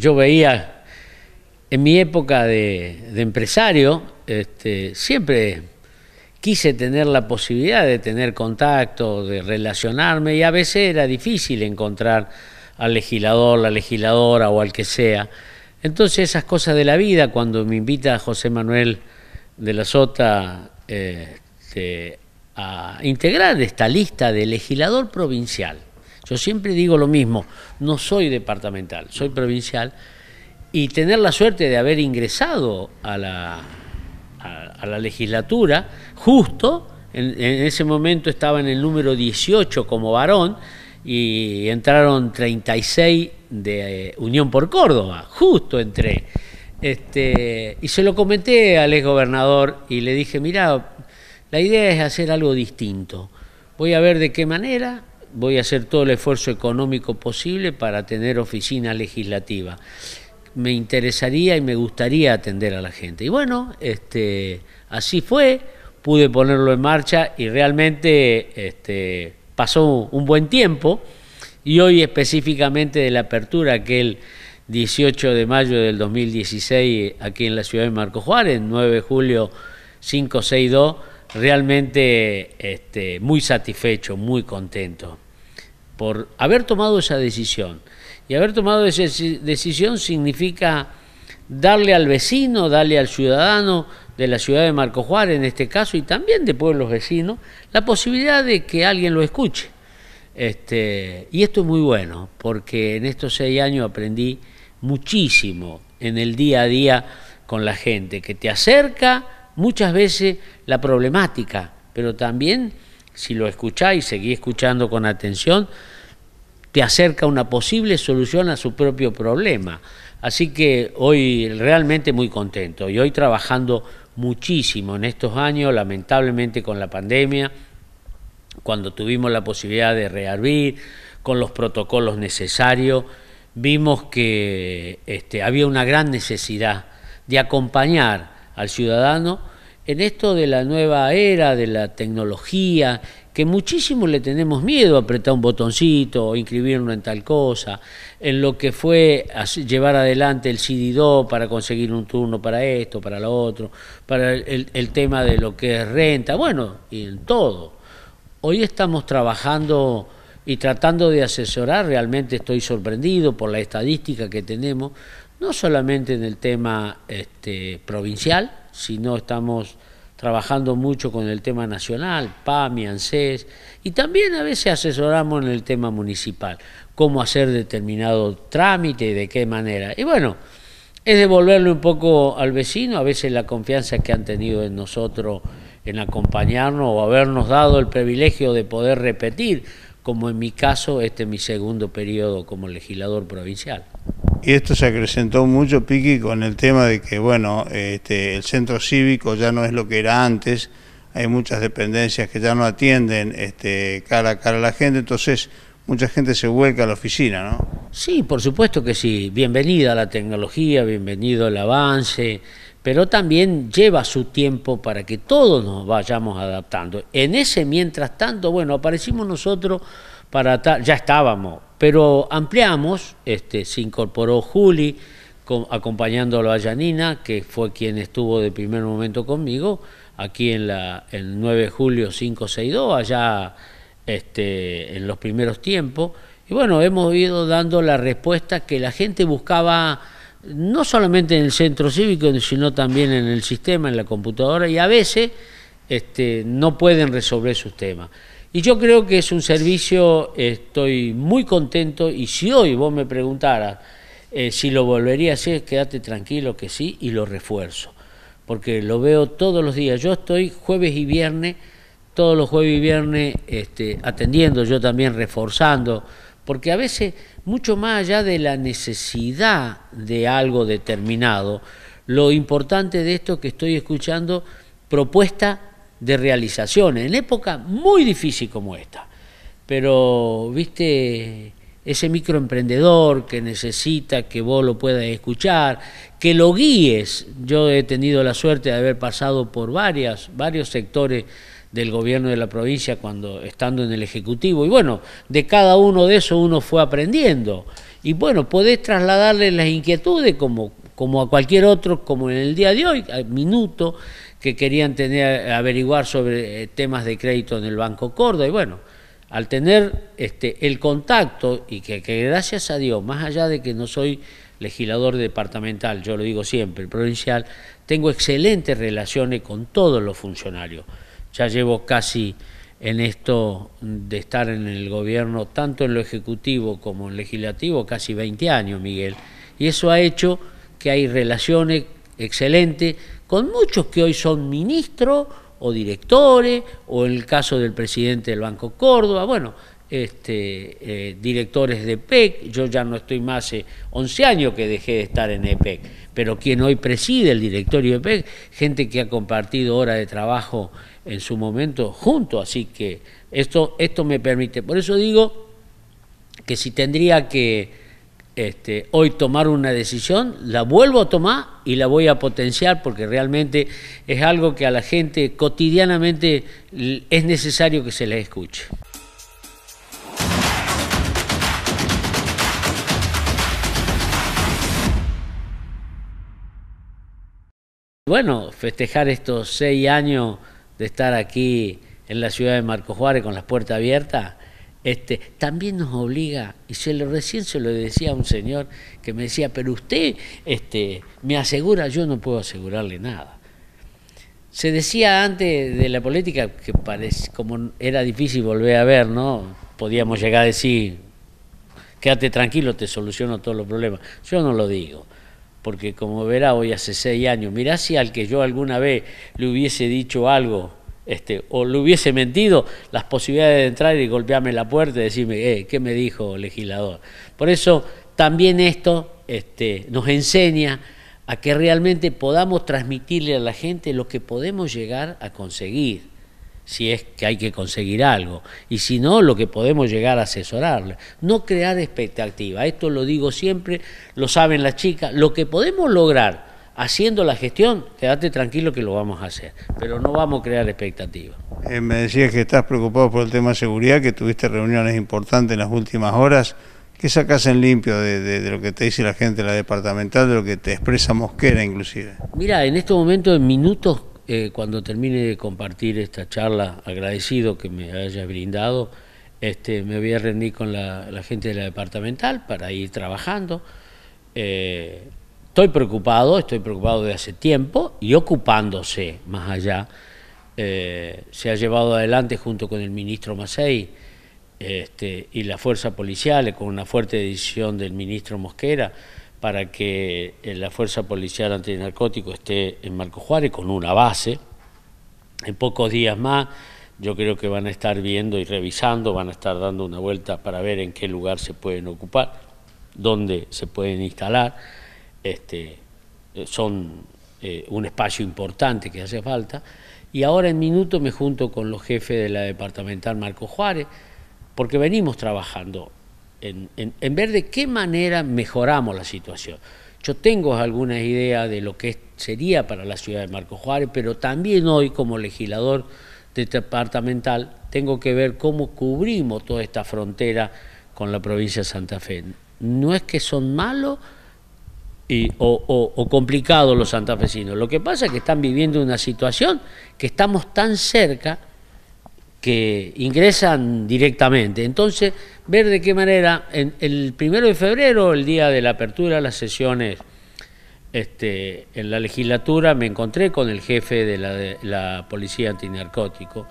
yo veía en mi época de, empresario, este, siempre quise tener la posibilidad de tener contacto, de relacionarme y a veces era difícil encontrar al legislador, la legisladora o al que sea. Entonces esas cosas de la vida, cuando me invita José Manuel de la Sota eh, este, a integrar esta lista de legislador provincial, yo siempre digo lo mismo, no soy departamental, soy provincial, y tener la suerte de haber ingresado a la, a, la legislatura, justo, en, ese momento estaba en el número 18 como varón, y entraron 36 de eh, Unión por Córdoba, justo entré. Este, y se lo comenté al ex gobernador y le dije, mira, la idea es hacer algo distinto. Voy a ver de qué manera voy a hacer todo el esfuerzo económico posible para tener oficina legislativa. Me interesaría y me gustaría atender a la gente. Y bueno, este, así fue, pude ponerlo en marcha y realmente este, pasó un buen tiempo. Y hoy específicamente de la apertura aquel 18 de mayo del 2016 aquí en la ciudad de Marco Juárez, 9 de julio 562, realmente este, muy satisfecho, muy contento por haber tomado esa decisión. Y haber tomado esa decisión significa darle al vecino, darle al ciudadano de la ciudad de Marco Juárez en este caso y también de pueblos vecinos, la posibilidad de que alguien lo escuche. Este, y esto es muy bueno, porque en estos seis años aprendí muchísimo en el día a día con la gente, que te acerca muchas veces la problemática, pero también si lo escucháis, seguí escuchando con atención, te acerca una posible solución a su propio problema. Así que hoy realmente muy contento y hoy trabajando muchísimo en estos años, lamentablemente con la pandemia, cuando tuvimos la posibilidad de reabrir, con los protocolos necesarios, vimos que este, había una gran necesidad de acompañar al ciudadano en esto de la nueva era, de la tecnología, que muchísimo le tenemos miedo a apretar un botoncito, o inscribirnos en tal cosa, en lo que fue llevar adelante el CD2 para conseguir un turno para esto, para lo otro, para el, el tema de lo que es renta, bueno, y en todo. Hoy estamos trabajando y tratando de asesorar, realmente estoy sorprendido por la estadística que tenemos, no solamente en el tema este, provincial, si no estamos trabajando mucho con el tema nacional, PAMI, ANSES, y también a veces asesoramos en el tema municipal, cómo hacer determinado trámite y de qué manera. Y bueno, es devolverle un poco al vecino, a veces la confianza que han tenido en nosotros en acompañarnos o habernos dado el privilegio de poder repetir, como en mi caso, este es mi segundo periodo como legislador provincial. Y esto se acrecentó mucho, Piqui, con el tema de que, bueno, este, el centro cívico ya no es lo que era antes, hay muchas dependencias que ya no atienden este, cara a cara a la gente, entonces mucha gente se vuelca a la oficina, ¿no? Sí, por supuesto que sí, bienvenida la tecnología, bienvenido el avance, pero también lleva su tiempo para que todos nos vayamos adaptando. En ese mientras tanto, bueno, aparecimos nosotros para ya estábamos, pero ampliamos, este, se incorporó Juli acompañándolo a Yanina, que fue quien estuvo de primer momento conmigo, aquí en el 9 de julio 562, allá este, en los primeros tiempos. Y bueno, hemos ido dando la respuesta que la gente buscaba no solamente en el centro cívico, sino también en el sistema, en la computadora, y a veces este, no pueden resolver sus temas. Y yo creo que es un servicio, estoy muy contento y si hoy vos me preguntaras eh, si lo volvería a hacer, quédate tranquilo que sí y lo refuerzo, porque lo veo todos los días. Yo estoy jueves y viernes, todos los jueves y viernes este, atendiendo, yo también reforzando, porque a veces, mucho más allá de la necesidad de algo determinado, lo importante de esto que estoy escuchando propuesta de realizaciones, en época muy difícil como esta. Pero, viste, ese microemprendedor que necesita que vos lo puedas escuchar, que lo guíes. Yo he tenido la suerte de haber pasado por varias, varios sectores del gobierno de la provincia cuando estando en el Ejecutivo. Y bueno, de cada uno de esos uno fue aprendiendo. Y bueno, podés trasladarle las inquietudes como, como a cualquier otro, como en el día de hoy, al minuto, que querían tener, averiguar sobre eh, temas de crédito en el Banco Córdoba. Y bueno, al tener este, el contacto, y que, gracias a Dios, más allá de que no soy legislador departamental, yo lo digo siempre, provincial, tengo excelentes relaciones con todos los funcionarios. Ya llevo casi en esto de estar en el gobierno, tanto en lo ejecutivo como en legislativo, casi 20 años, Miguel. Y eso ha hecho que hay relaciones excelentes con muchos que hoy son ministros o directores, o en el caso del presidente del Banco Córdoba, bueno, este, eh, directores de EPEC, yo ya no estoy más hace 11 años que dejé de estar en EPEC, pero quien hoy preside el directorio de EPEC, gente que ha compartido horas de trabajo en su momento junto, así que esto, esto me permite, por eso digo que si tendría que este, hoy tomar una decisión, la vuelvo a tomar y la voy a potenciar porque realmente es algo que a la gente cotidianamente es necesario que se le escuche. Bueno, festejar estos seis años de estar aquí en la ciudad de Marco Juárez con las puertas abiertas este, también nos obliga, y se lo, recién se lo decía a un señor que me decía, pero usted este, me asegura, yo no puedo asegurarle nada. Se decía antes de la política que como era difícil volver a ver, ¿no? Podíamos llegar a decir, quédate tranquilo, te soluciono todos los problemas. Yo no lo digo, porque como verá, hoy hace seis años, mirá si al que yo alguna vez le hubiese dicho algo, este, o le hubiese mentido, las posibilidades de entrar y golpearme la puerta y decirme, eh, ¿qué me dijo el legislador? Por eso también esto este, nos enseña a que realmente podamos transmitirle a la gente lo que podemos llegar a conseguir, si es que hay que conseguir algo, y si no, lo que podemos llegar a asesorarle. No crear expectativas, esto lo digo siempre, lo saben las chicas, lo que podemos lograr haciendo la gestión, quédate tranquilo que lo vamos a hacer, pero no vamos a crear expectativas. Eh, me decías que estás preocupado por el tema de seguridad, que tuviste reuniones importantes en las últimas horas. ¿Qué sacas en limpio de, lo que te dice la gente de la departamental, de lo que te expresa Mosquera inclusive? Mira, en este momento, en minutos, eh, cuando termine de compartir esta charla, agradecido que me hayas brindado, este, me voy a rendir con la, gente de la departamental para ir trabajando. Eh, Estoy preocupado, estoy preocupado de hace tiempo y ocupándose más allá. Eh, se ha llevado adelante junto con el ministro Macei este, y la fuerza policial, con una fuerte decisión del ministro Mosquera, para que eh, la fuerza policial antinarcótico esté en Marco Juárez con una base. En pocos días más yo creo que van a estar viendo y revisando, van a estar dando una vuelta para ver en qué lugar se pueden ocupar, dónde se pueden instalar este, eh, son eh, un espacio importante que hace falta. Y ahora en minuto me junto con los jefes de la departamental Marco Juárez, porque venimos trabajando en, ver de qué manera mejoramos la situación. Yo tengo algunas ideas de lo que sería para la ciudad de Marco Juárez, pero también hoy como legislador de departamental tengo que ver cómo cubrimos toda esta frontera con la provincia de Santa Fe. No es que son malos, o, complicado los santafesinos. Lo que pasa es que están viviendo una situación que estamos tan cerca que ingresan directamente. Entonces, ver de qué manera, el primero de febrero, el día de la apertura de las sesiones este, en la legislatura, me encontré con el jefe de la, de la policía antinarcótico,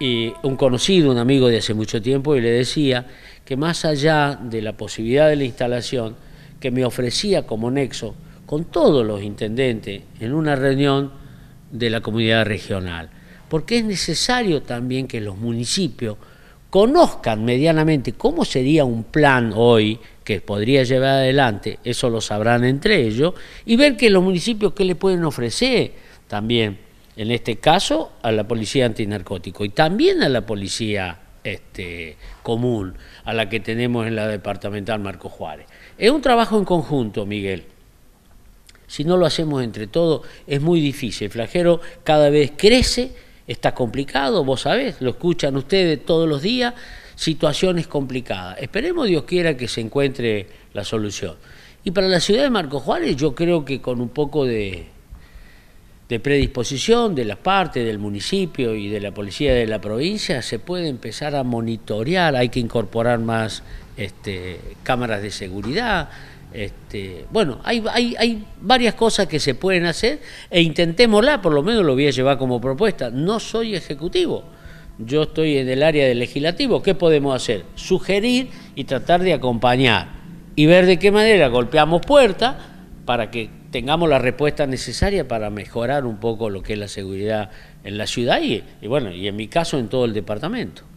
y un conocido, un amigo de hace mucho tiempo, y le decía que más allá de la posibilidad de la instalación, que me ofrecía como nexo con todos los intendentes en una reunión de la comunidad regional, porque es necesario también que los municipios conozcan medianamente cómo sería un plan hoy que podría llevar adelante, eso lo sabrán entre ellos, y ver que los municipios qué le pueden ofrecer también, en este caso, a la policía antinarcótico y también a la policía este, común, a la que tenemos en la departamental Marco Juárez. Es un trabajo en conjunto, Miguel. Si no lo hacemos entre todos, es muy difícil. El flagelo cada vez crece, está complicado, vos sabés, lo escuchan ustedes todos los días, situaciones complicadas. Esperemos, Dios quiera, que se encuentre la solución. Y para la ciudad de Marco Juárez, yo creo que con un poco de, de predisposición de las partes, del municipio y de la policía de la provincia, se puede empezar a monitorear, hay que incorporar más este, cámaras de seguridad. Este, bueno, hay, hay, varias cosas que se pueden hacer e intentémosla, por lo menos lo voy a llevar como propuesta. No soy ejecutivo, yo estoy en el área del legislativo. ¿Qué podemos hacer? Sugerir y tratar de acompañar y ver de qué manera golpeamos puerta para que tengamos la respuesta necesaria para mejorar un poco lo que es la seguridad en la ciudad y, bueno, y en mi caso en todo el departamento.